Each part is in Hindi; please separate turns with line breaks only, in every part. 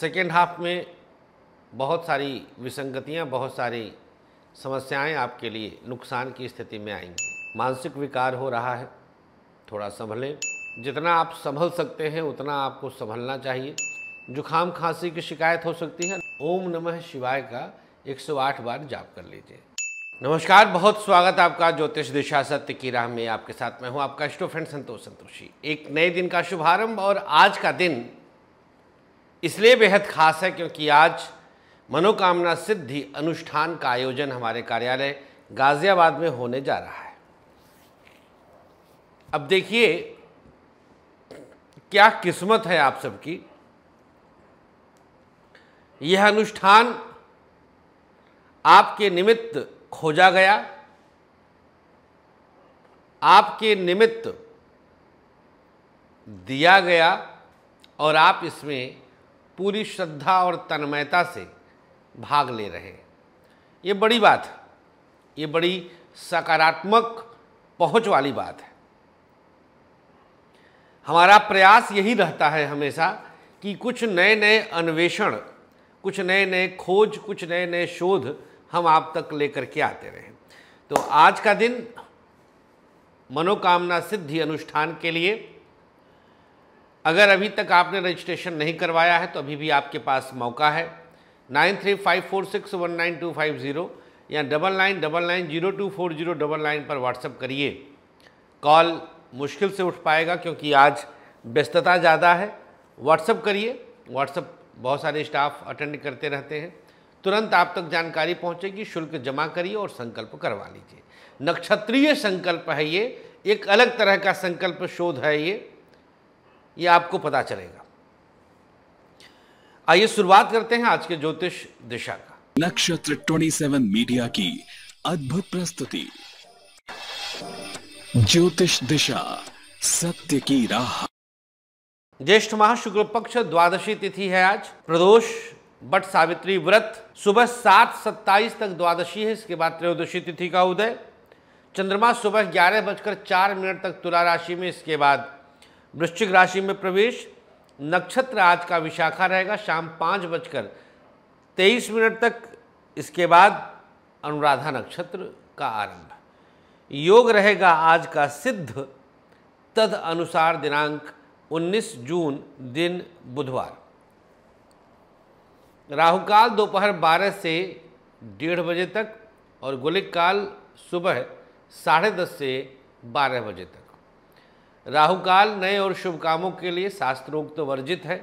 सेकेंड हाफ में बहुत सारी विसंगतियाँ बहुत सारी समस्याएं आपके लिए नुकसान की स्थिति में आएंगी मानसिक विकार हो रहा है थोड़ा संभलें जितना आप संभल सकते हैं उतना आपको संभलना चाहिए जुखाम खांसी की शिकायत हो सकती है ओम नमः शिवाय का 108 बार जाप कर लीजिए नमस्कार बहुत स्वागत आपका ज्योतिष दिशा सत्य की राह में आपके साथ मैं हूँ आपका स्टो फ्रेंड संतोष संतोषी एक नए दिन का शुभारंभ और आज का दिन इसलिए बेहद खास है क्योंकि आज मनोकामना सिद्धि अनुष्ठान का आयोजन हमारे कार्यालय गाज़ियाबाद में होने जा रहा है अब देखिए क्या किस्मत है आप सबकी यह अनुष्ठान आपके निमित्त खोजा गया आपके निमित्त दिया गया और आप इसमें पूरी श्रद्धा और तन्मयता से भाग ले रहे हैं ये बड़ी बात है ये बड़ी सकारात्मक पहुंच वाली बात है हमारा प्रयास यही रहता है हमेशा कि कुछ नए नए अन्वेषण कुछ नए नए खोज कुछ नए नए शोध हम आप तक लेकर के आते रहें तो आज का दिन मनोकामना सिद्धि अनुष्ठान के लिए अगर अभी तक आपने रजिस्ट्रेशन नहीं करवाया है तो अभी भी आपके पास मौका है nine three five four six one nine two five zero या double nine double nine zero two four zero double nine पर व्हाट्सअप करिए कॉल मुश्किल से उठ पाएगा क्योंकि आज व्यस्तता ज़्यादा है व्हाट्सअप करिए व्हाट्सअप बहुत सारे स्टाफ अटेंड करते रहते हैं तुरंत आप तक जानकारी पहुंचेगी शुल्क जमा करिए और संकल्प करवा लीजिए नक्षत्रीय संकल्प है ये एक अलग तरह का संकल्प शोध है ये ये आपको पता चलेगा आइए शुरुआत करते हैं आज के ज्योतिष दिशा का
नक्षत्र 27 मीडिया की
अद्भुत प्रस्तुति ज्योतिष दिशा सत्य की राह ज्येष्ठ माह शुक्ल पक्ष द्वादशी तिथि है आज प्रदोष बट सावित्री व्रत सुबह सात सत्ताईस तक द्वादशी है इसके बाद त्रयोदशी तिथि का उदय चंद्रमा सुबह ग्यारह बजकर चार मिनट तक तुला राशि में इसके बाद वृश्चिक राशि में प्रवेश नक्षत्र आज का विशाखा रहेगा शाम पाँच बजकर तेईस मिनट तक इसके बाद अनुराधा नक्षत्र का आरंभ योग रहेगा आज का सिद्ध तद अनुसार दिनांक 19 जून दिन बुधवार राहुकाल दोपहर 12 से डेढ़ बजे तक और गोलिक काल सुबह साढ़े दस से बारह बजे तक राहु काल नए और शुभ कामों के लिए शास्त्रोक्त तो वर्जित है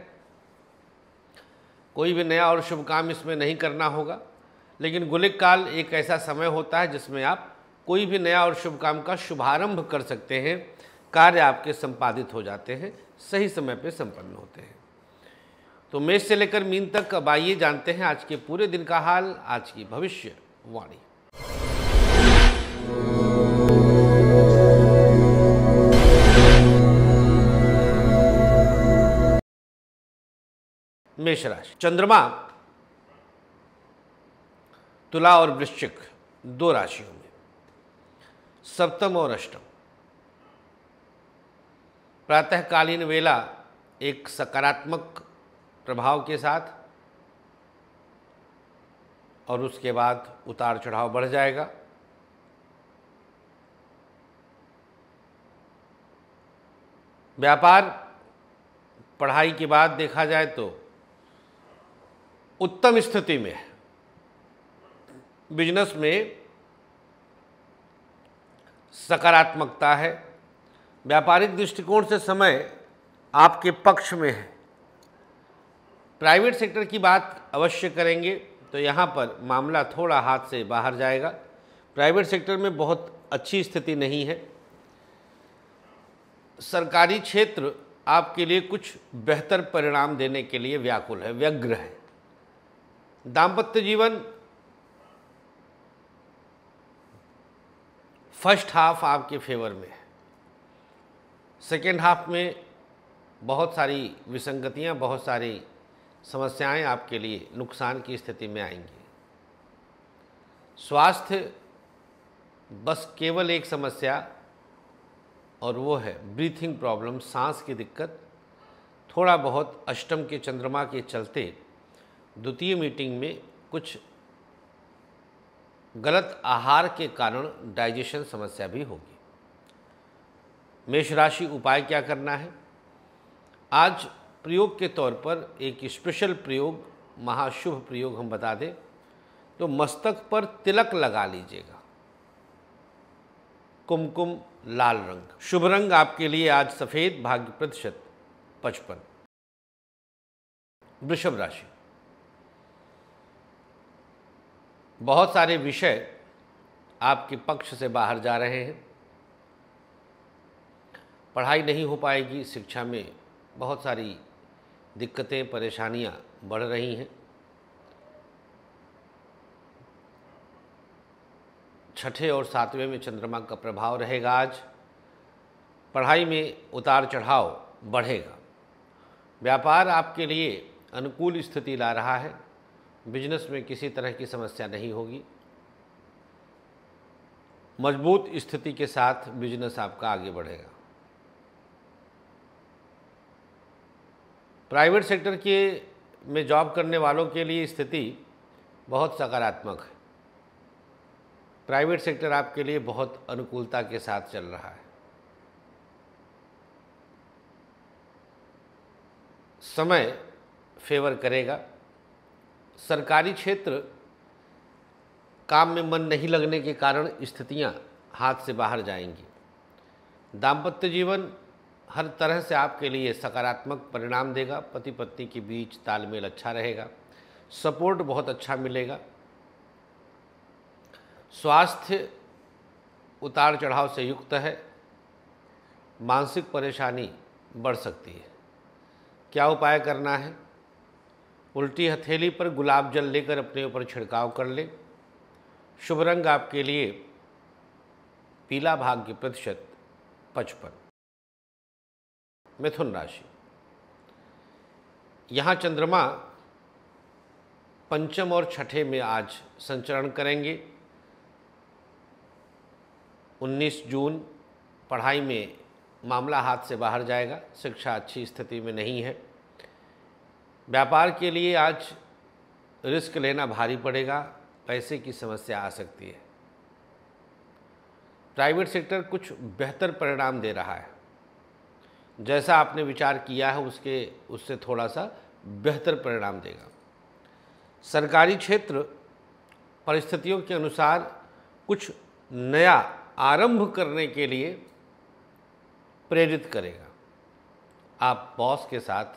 कोई भी नया और शुभ काम इसमें नहीं करना होगा लेकिन गुलिक काल एक ऐसा समय होता है जिसमें आप कोई भी नया और शुभ काम का शुभारंभ कर सकते हैं कार्य आपके संपादित हो जाते हैं सही समय पर संपन्न होते हैं तो मेष से लेकर मीन तक अब आइए जानते हैं आज के पूरे दिन का हाल आज की भविष्य वाणी मेष राशि चंद्रमा तुला और वृश्चिक दो राशियों में सप्तम और अष्टम प्रातःकालीन वेला एक सकारात्मक प्रभाव के साथ और उसके बाद उतार चढ़ाव बढ़ जाएगा व्यापार पढ़ाई के बाद देखा जाए तो उत्तम स्थिति में है बिजनेस में सकारात्मकता है व्यापारिक दृष्टिकोण से समय आपके पक्ष में है प्राइवेट सेक्टर की बात अवश्य करेंगे तो यहाँ पर मामला थोड़ा हाथ से बाहर जाएगा प्राइवेट सेक्टर में बहुत अच्छी स्थिति नहीं है सरकारी क्षेत्र आपके लिए कुछ बेहतर परिणाम देने के लिए व्याकुल है व्यग्र है दाम्पत्य जीवन फर्स्ट हाफ आपके फेवर में है सेकेंड हाफ में बहुत सारी विसंगतियां बहुत सारी समस्याएं आपके लिए नुकसान की स्थिति में आएंगी स्वास्थ्य बस केवल एक समस्या और वो है ब्रीथिंग प्रॉब्लम सांस की दिक्कत थोड़ा बहुत अष्टम के चंद्रमा के चलते द्वितीय मीटिंग में कुछ गलत आहार के कारण डाइजेशन समस्या भी होगी मेष राशि उपाय क्या करना है आज प्रयोग के तौर पर एक स्पेशल प्रयोग महाशुभ प्रयोग हम बता दें तो मस्तक पर तिलक लगा लीजिएगा कुमकुम लाल रंग शुभ रंग आपके लिए आज सफ़ेद भाग्य प्रतिशत पचपन वृषभ राशि बहुत सारे विषय आपके पक्ष से बाहर जा रहे हैं पढ़ाई नहीं हो पाएगी शिक्षा में बहुत सारी दिक्कतें परेशानियां बढ़ रही हैं छठे और सातवें में चंद्रमा का प्रभाव रहेगा आज पढ़ाई में उतार चढ़ाव बढ़ेगा व्यापार आपके लिए अनुकूल स्थिति ला रहा है बिजनेस में किसी तरह की समस्या नहीं होगी मजबूत स्थिति के साथ बिजनेस आपका आगे बढ़ेगा प्राइवेट सेक्टर के में जॉब करने वालों के लिए स्थिति बहुत सकारात्मक है प्राइवेट सेक्टर आपके लिए बहुत अनुकूलता के साथ चल रहा है समय फेवर करेगा सरकारी क्षेत्र काम में मन नहीं लगने के कारण स्थितियाँ हाथ से बाहर जाएंगी दाम्पत्य जीवन हर तरह से आपके लिए सकारात्मक परिणाम देगा पति पत्नी के बीच तालमेल अच्छा रहेगा सपोर्ट बहुत अच्छा मिलेगा स्वास्थ्य उतार चढ़ाव से युक्त है मानसिक परेशानी बढ़ सकती है क्या उपाय करना है उल्टी हथेली पर गुलाब जल लेकर अपने ऊपर छिड़काव कर ले शुभ रंग आपके लिए पीला भाग्य प्रतिशत पचपन मिथुन राशि यहाँ चंद्रमा पंचम और छठे में आज संचरण करेंगे 19 जून पढ़ाई में मामला हाथ से बाहर जाएगा शिक्षा अच्छी स्थिति में नहीं है व्यापार के लिए आज रिस्क लेना भारी पड़ेगा पैसे की समस्या आ सकती है प्राइवेट सेक्टर कुछ बेहतर परिणाम दे रहा है जैसा आपने विचार किया है उसके उससे थोड़ा सा बेहतर परिणाम देगा सरकारी क्षेत्र परिस्थितियों के अनुसार कुछ नया आरंभ करने के लिए प्रेरित करेगा आप बॉस के साथ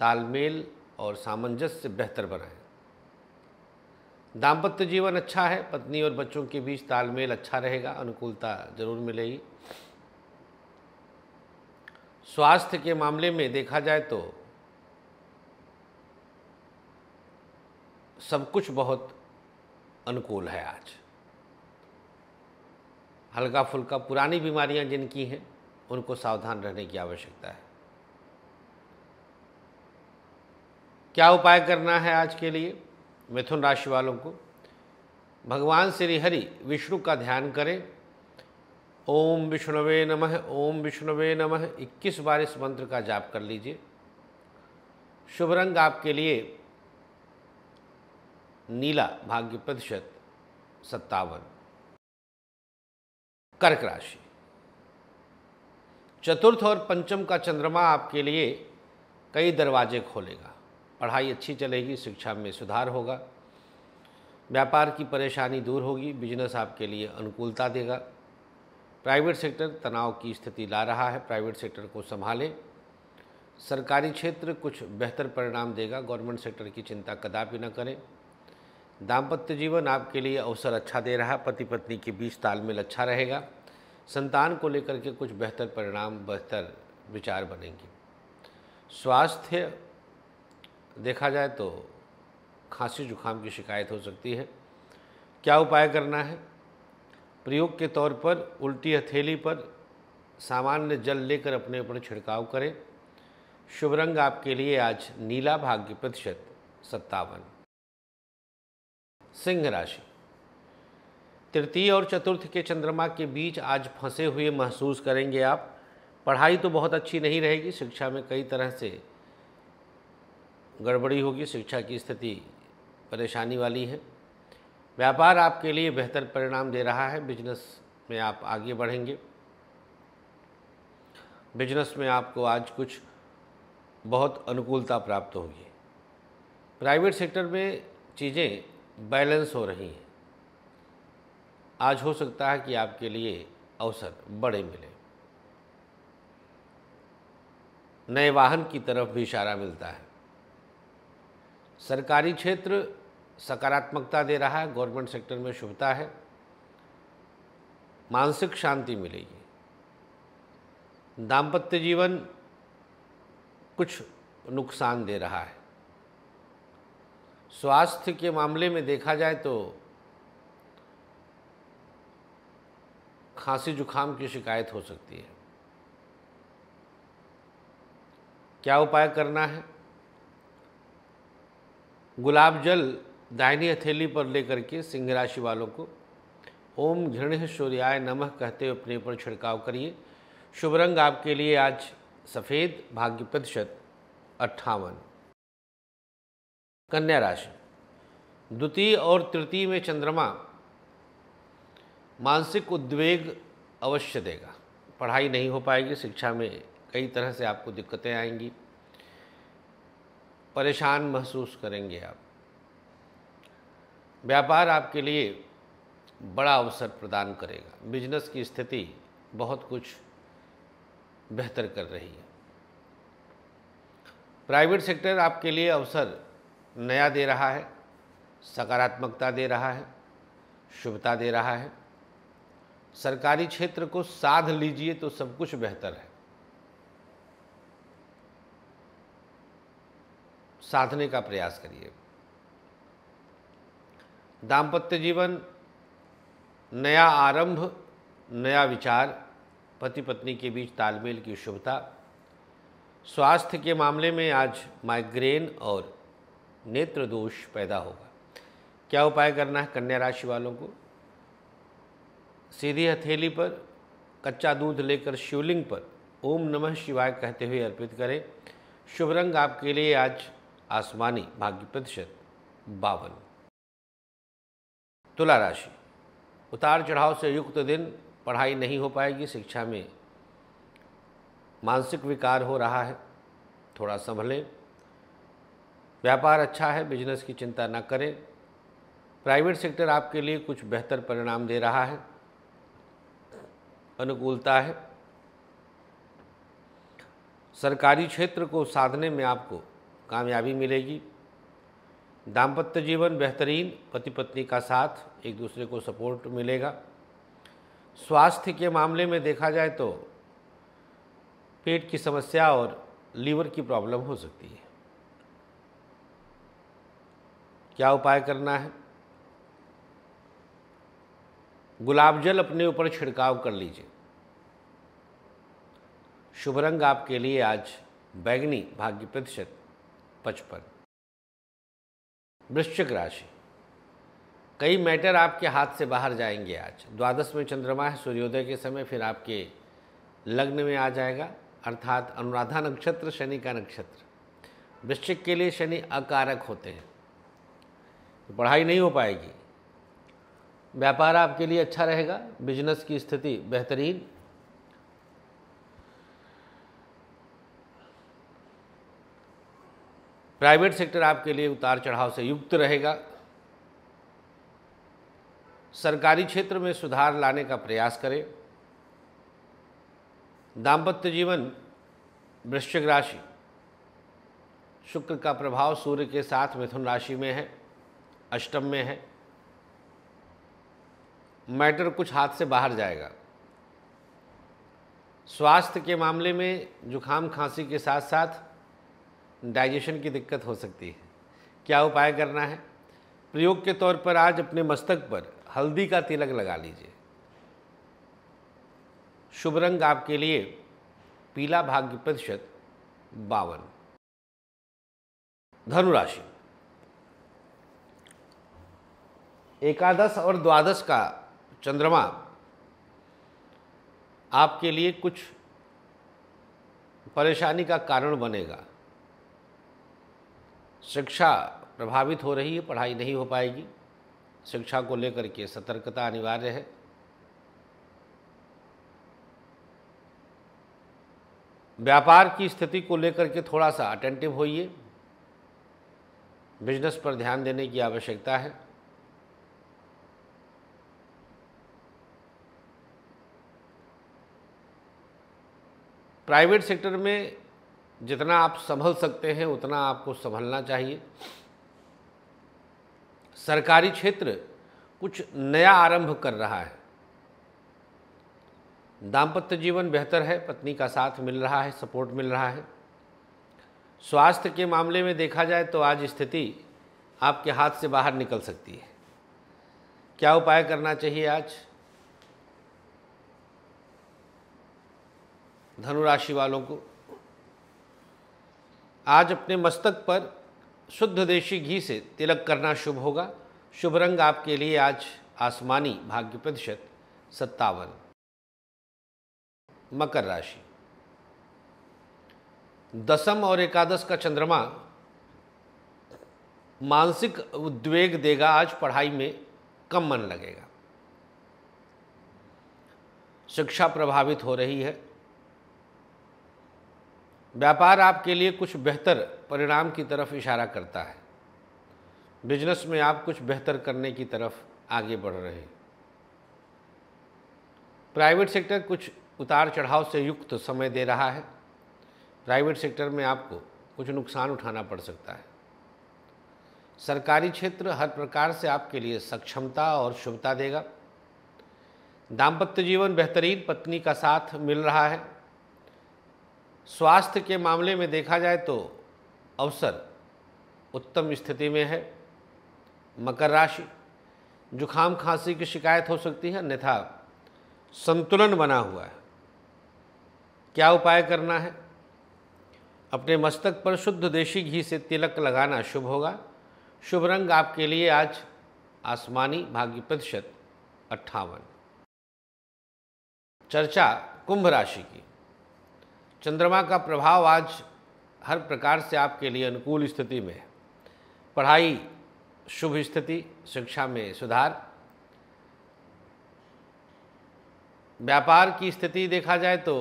तालमेल और सामंजस्य बेहतर बनाएं दाम्पत्य जीवन अच्छा है पत्नी और बच्चों के बीच तालमेल अच्छा रहेगा अनुकूलता जरूर मिलेगी स्वास्थ्य के मामले में देखा जाए तो सब कुछ बहुत अनुकूल है आज हल्का फुल्का पुरानी बीमारियां जिनकी हैं उनको सावधान रहने की आवश्यकता है क्या उपाय करना है आज के लिए मिथुन राशि वालों को भगवान श्री हरि विष्णु का ध्यान करें ओम विष्णुवे नमः ओम विष्णुवे नमः 21 बार इस मंत्र का जाप कर लीजिए शुभ रंग आपके लिए नीला भाग्य प्रतिशत सत्तावन कर्क राशि चतुर्थ और पंचम का चंद्रमा आपके लिए कई दरवाजे खोलेगा पढ़ाई अच्छी चलेगी शिक्षा में सुधार होगा व्यापार की परेशानी दूर होगी बिजनेस आपके लिए अनुकूलता देगा प्राइवेट सेक्टर तनाव की स्थिति ला रहा है प्राइवेट सेक्टर को संभालें सरकारी क्षेत्र कुछ बेहतर परिणाम देगा गवर्नमेंट सेक्टर की चिंता कदापि न करें दाम्पत्य जीवन आपके लिए अवसर अच्छा दे रहा पति पत्नी के बीच तालमेल अच्छा रहेगा संतान को लेकर के कुछ बेहतर परिणाम बेहतर विचार बनेंगे स्वास्थ्य देखा जाए तो खांसी जुखाम की शिकायत हो सकती है क्या उपाय करना है प्रयोग के तौर पर उल्टी हथेली पर सामान्य जल लेकर अपने ऊपर छिड़काव करें शुभ रंग आपके लिए आज नीला भाग्य प्रतिशत सत्तावन सिंह राशि तृतीय और चतुर्थ के चंद्रमा के बीच आज फंसे हुए महसूस करेंगे आप पढ़ाई तो बहुत अच्छी नहीं रहेगी शिक्षा में कई तरह से गड़बड़ी होगी शिक्षा की स्थिति परेशानी वाली है व्यापार आपके लिए बेहतर परिणाम दे रहा है बिजनेस में आप आगे बढ़ेंगे बिजनेस में आपको आज कुछ बहुत अनुकूलता प्राप्त होगी प्राइवेट सेक्टर में चीज़ें बैलेंस हो रही हैं आज हो सकता है कि आपके लिए अवसर बड़े मिले नए वाहन की तरफ भी इशारा मिलता है सरकारी क्षेत्र सकारात्मकता दे रहा है गवर्नमेंट सेक्टर में शुभता है मानसिक शांति मिलेगी दाम्पत्य जीवन कुछ नुकसान दे रहा है स्वास्थ्य के मामले में देखा जाए तो खांसी जुखाम की शिकायत हो सकती है क्या उपाय करना है गुलाब जल दाहिनी हथेली पर लेकर के सिंह राशि वालों को ओम घृण सूर्याय नमः कहते हुए अपने पर छिड़काव करिए शुभ रंग आपके लिए आज सफ़ेद भाग्य प्रतिशत अट्ठावन कन्या राशि द्वितीय और तृतीय में चंद्रमा मानसिक उद्वेग अवश्य देगा पढ़ाई नहीं हो पाएगी शिक्षा में कई तरह से आपको दिक्कतें आएंगी परेशान महसूस करेंगे आप व्यापार आपके लिए बड़ा अवसर प्रदान करेगा बिजनेस की स्थिति बहुत कुछ बेहतर कर रही है प्राइवेट सेक्टर आपके लिए अवसर नया दे रहा है सकारात्मकता दे रहा है शुभता दे रहा है सरकारी क्षेत्र को साध लीजिए तो सब कुछ बेहतर है साधने का प्रयास करिए दाम्पत्य जीवन नया आरंभ नया विचार पति पत्नी के बीच तालमेल की शुभता स्वास्थ्य के मामले में आज माइग्रेन और नेत्र दोष पैदा होगा क्या उपाय करना है कन्या राशि वालों को सीधी हथेली पर कच्चा दूध लेकर शिवलिंग पर ओम नमः शिवाय कहते हुए अर्पित करें शुभ रंग आपके लिए आज आसमानी भाग्य प्रतिशत बावन तुला राशि उतार चढ़ाव से युक्त दिन पढ़ाई नहीं हो पाएगी शिक्षा में मानसिक विकार हो रहा है थोड़ा संभलें व्यापार अच्छा है बिजनेस की चिंता न करें प्राइवेट सेक्टर आपके लिए कुछ बेहतर परिणाम दे रहा है अनुकूलता है सरकारी क्षेत्र को साधने में आपको कामयाबी मिलेगी दाम्पत्य जीवन बेहतरीन पति पत्नी का साथ एक दूसरे को सपोर्ट मिलेगा स्वास्थ्य के मामले में देखा जाए तो पेट की समस्या और लीवर की प्रॉब्लम हो सकती है क्या उपाय करना है गुलाब जल अपने ऊपर छिड़काव कर लीजिए शुभ रंग आपके लिए आज बैगनी भाग्य प्रतिशत पचपन वृश्चिक राशि कई मैटर आपके हाथ से बाहर जाएंगे आज द्वादश में चंद्रमा है सूर्योदय के समय फिर आपके लग्न में आ जाएगा अर्थात अनुराधा नक्षत्र शनि का नक्षत्र वृश्चिक के लिए शनि अकारक होते हैं तो पढ़ाई नहीं हो पाएगी व्यापार आपके लिए अच्छा रहेगा बिजनेस की स्थिति बेहतरीन प्राइवेट सेक्टर आपके लिए उतार चढ़ाव से युक्त रहेगा सरकारी क्षेत्र में सुधार लाने का प्रयास करें दाम्पत्य जीवन वृश्चिक राशि शुक्र का प्रभाव सूर्य के साथ मिथुन राशि में है अष्टम में है मैटर कुछ हाथ से बाहर जाएगा स्वास्थ्य के मामले में जुखाम खांसी के साथ साथ डाइजेशन की दिक्कत हो सकती है क्या उपाय करना है प्रयोग के तौर पर आज अपने मस्तक पर हल्दी का तिलक लगा लीजिए शुभ रंग आपके लिए पीला भाग्य प्रतिशत बावन धनुराशि एकादश और द्वादश का चंद्रमा आपके लिए कुछ परेशानी का कारण बनेगा शिक्षा प्रभावित हो रही है पढ़ाई नहीं हो पाएगी शिक्षा को लेकर के सतर्कता अनिवार्य है व्यापार की स्थिति को लेकर के थोड़ा सा अटेंटिव होइए बिजनेस पर ध्यान देने की आवश्यकता है प्राइवेट सेक्टर में जितना आप संभल सकते हैं उतना आपको संभलना चाहिए सरकारी क्षेत्र कुछ नया आरंभ कर रहा है दाम्पत्य जीवन बेहतर है पत्नी का साथ मिल रहा है सपोर्ट मिल रहा है स्वास्थ्य के मामले में देखा जाए तो आज स्थिति आपके हाथ से बाहर निकल सकती है क्या उपाय करना चाहिए आज धनुराशि वालों को आज अपने मस्तक पर शुद्ध देशी घी से तिलक करना शुभ होगा शुभ रंग आपके लिए आज आसमानी भाग्य प्रतिशत सत्तावन मकर राशि दसम और एकादश का चंद्रमा मानसिक उद्वेग देगा आज पढ़ाई में कम मन लगेगा शिक्षा प्रभावित हो रही है व्यापार आपके लिए कुछ बेहतर परिणाम की तरफ इशारा करता है बिजनेस में आप कुछ बेहतर करने की तरफ आगे बढ़ रहे हैं प्राइवेट सेक्टर कुछ उतार चढ़ाव से युक्त समय दे रहा है प्राइवेट सेक्टर में आपको कुछ नुकसान उठाना पड़ सकता है सरकारी क्षेत्र हर प्रकार से आपके लिए सक्षमता और शुभता देगा दाम्पत्य जीवन बेहतरीन पत्नी का साथ मिल रहा है स्वास्थ्य के मामले में देखा जाए तो अवसर उत्तम स्थिति में है मकर राशि जुखाम खांसी की शिकायत हो सकती है अन्यथा संतुलन बना हुआ है क्या उपाय करना है अपने मस्तक पर शुद्ध देशी घी से तिलक लगाना शुभ होगा शुभ रंग आपके लिए आज आसमानी भाग्य प्रतिशत अट्ठावन चर्चा कुंभ राशि की चंद्रमा का प्रभाव आज हर प्रकार से आपके लिए अनुकूल स्थिति में है पढ़ाई शुभ स्थिति शिक्षा में सुधार व्यापार की स्थिति देखा जाए तो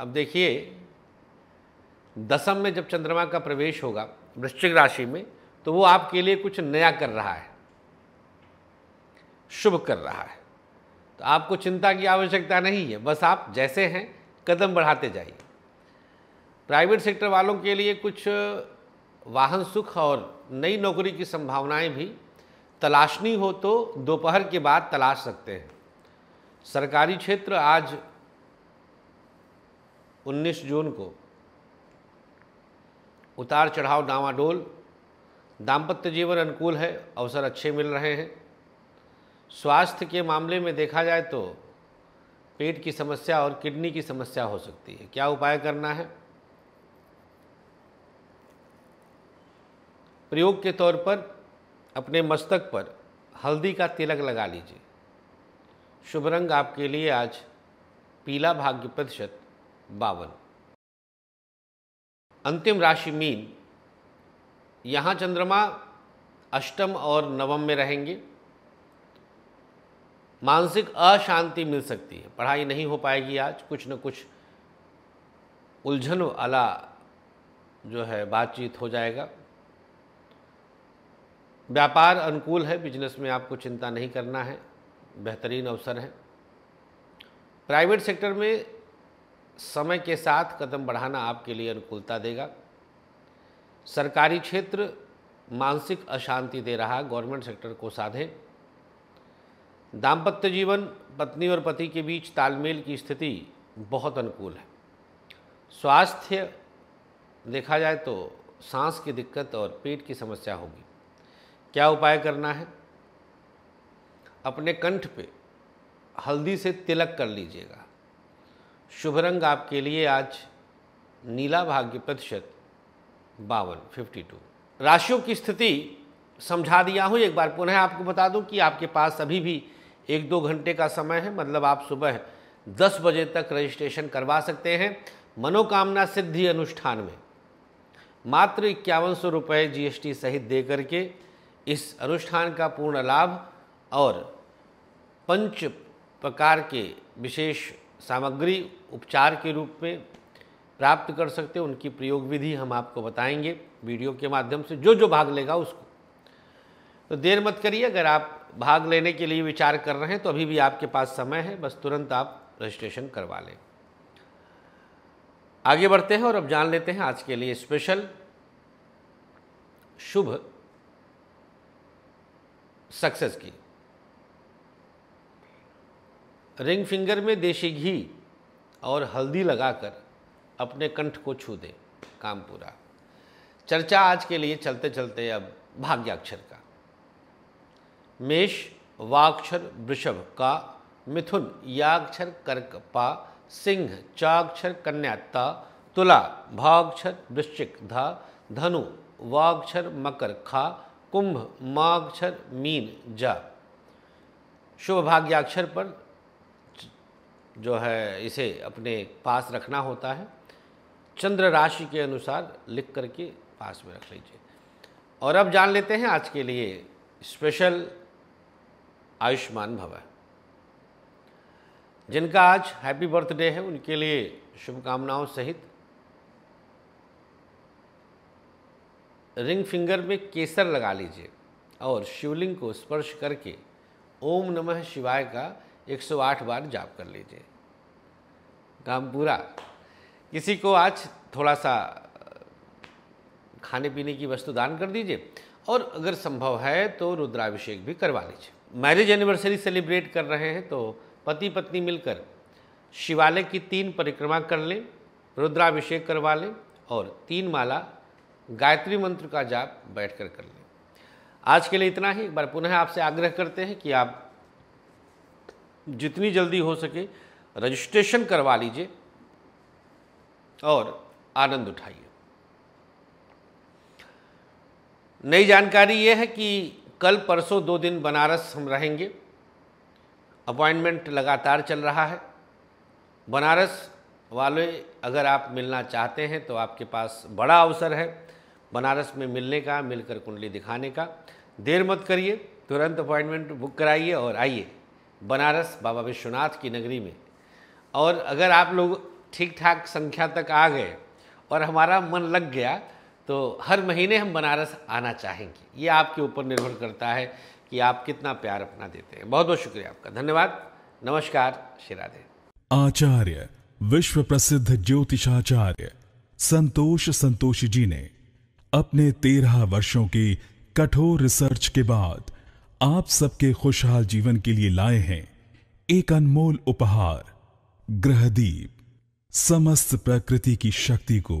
अब देखिए दसम में जब चंद्रमा का प्रवेश होगा वृश्चिक राशि में तो वो आपके लिए कुछ नया कर रहा है शुभ कर रहा है तो आपको चिंता की आवश्यकता नहीं है बस आप जैसे हैं कदम बढ़ाते जाइए प्राइवेट सेक्टर वालों के लिए कुछ वाहन सुख और नई नौकरी की संभावनाएं भी तलाशनी हो तो दोपहर के बाद तलाश सकते हैं सरकारी क्षेत्र आज 19 जून को उतार चढ़ाव डावाडोल दाम्पत्य जीवन अनुकूल है अवसर अच्छे मिल रहे हैं स्वास्थ्य के मामले में देखा जाए तो पेट की समस्या और किडनी की समस्या हो सकती है क्या उपाय करना है प्रयोग के तौर पर अपने मस्तक पर हल्दी का तिलक लगा लीजिए शुभ रंग आपके लिए आज पीला भाग्य प्रतिशत बावन अंतिम राशि मीन यहाँ चंद्रमा अष्टम और नवम में रहेंगे मानसिक अशांति मिल सकती है पढ़ाई नहीं हो पाएगी आज कुछ न कुछ उलझन वाला जो है बातचीत हो जाएगा व्यापार अनुकूल है बिजनेस में आपको चिंता नहीं करना है बेहतरीन अवसर है प्राइवेट सेक्टर में समय के साथ कदम बढ़ाना आपके लिए अनुकूलता देगा सरकारी क्षेत्र मानसिक अशांति दे रहा गवर्नमेंट सेक्टर को साधें दाम्पत्य जीवन पत्नी और पति के बीच तालमेल की स्थिति बहुत अनुकूल है स्वास्थ्य देखा जाए तो सांस की दिक्कत और पेट की समस्या होगी क्या उपाय करना है अपने कंठ पे हल्दी से तिलक कर लीजिएगा शुभ रंग आपके लिए आज नीला भाग्य प्रतिशत बावन फिफ्टी टू राशियों की स्थिति समझा दिया हूँ एक बार पुनः आपको बता दूँ कि आपके पास अभी भी एक दो घंटे का समय है मतलब आप सुबह दस बजे तक रजिस्ट्रेशन करवा सकते हैं मनोकामना सिद्धि अनुष्ठान में मात्र इक्यावन सौ रुपये जी सहित दे करके इस अनुष्ठान का पूर्ण लाभ और पंच प्रकार के विशेष सामग्री उपचार के रूप में प्राप्त कर सकते हैं उनकी प्रयोग विधि हम आपको बताएंगे वीडियो के माध्यम से जो जो भाग लेगा उसको तो देर मत करिए अगर आप भाग लेने के लिए विचार कर रहे हैं तो अभी भी आपके पास समय है बस तुरंत आप रजिस्ट्रेशन करवा लें आगे बढ़ते हैं और अब जान लेते हैं आज के लिए स्पेशल शुभ सक्सेस की रिंग फिंगर में देशी घी और हल्दी लगाकर अपने कंठ को छू दें काम पूरा चर्चा आज के लिए चलते चलते अब भाग्याक्षर का मेष वाक्षर वृषभ का मिथुन याक्षर कर्क पा सिंह चाक्षर कन्या ता तुला भाक्षर वृश्चिक धा धनु वाक्षर मकर खा कुंभ माक्षर मीन जा शुभ भाग्याक्षर पर जो है इसे अपने पास रखना होता है चंद्र राशि के अनुसार लिख करके पास में रख लीजिए और अब जान लेते हैं आज के लिए स्पेशल आयुष्मान भव जिनका आज हैप्पी बर्थडे है उनके लिए शुभकामनाओं सहित रिंग फिंगर में केसर लगा लीजिए और शिवलिंग को स्पर्श करके ओम नमः शिवाय का 108 बार जाप कर लीजिए काम पूरा किसी को आज थोड़ा सा खाने पीने की वस्तु दान कर दीजिए और अगर संभव है तो रुद्राभिषेक भी करवा लीजिए मैरिज एनिवर्सरी सेलिब्रेट कर रहे हैं तो पति पत्नी मिलकर शिवालय की तीन परिक्रमा कर लें रुद्राभिषेक करवा लें और तीन माला गायत्री मंत्र का जाप बैठकर कर लें आज के लिए इतना ही एक बार पुनः आपसे आग्रह करते हैं कि आप जितनी जल्दी हो सके रजिस्ट्रेशन करवा लीजिए और आनंद उठाइए नई जानकारी यह है कि कल परसों दो दिन बनारस हम रहेंगे अपॉइंटमेंट लगातार चल रहा है बनारस वाले अगर आप मिलना चाहते हैं तो आपके पास बड़ा अवसर है बनारस में मिलने का मिलकर कुंडली दिखाने का देर मत करिए तुरंत अपॉइंटमेंट बुक कराइए और आइए बनारस बाबा विश्वनाथ की नगरी में और अगर आप लोग ठीक ठाक संख्या तक आ गए और हमारा मन लग गया तो हर महीने हम बनारस आना चाहेंगे ये आपके ऊपर निर्भर करता है कि आप कितना प्यार अपना देते हैं बहुत बहुत शुक्रिया आपका धन्यवाद नमस्कार शिराधे
आचार्य विश्व प्रसिद्ध ज्योतिषाचार्य संतोष संतोषी जी ने अपने तेरह वर्षों की कठोर रिसर्च के बाद आप सबके खुशहाल जीवन के लिए लाए हैं एक अनमोल उपहार ग्रहदीप समस्त प्रकृति की शक्ति को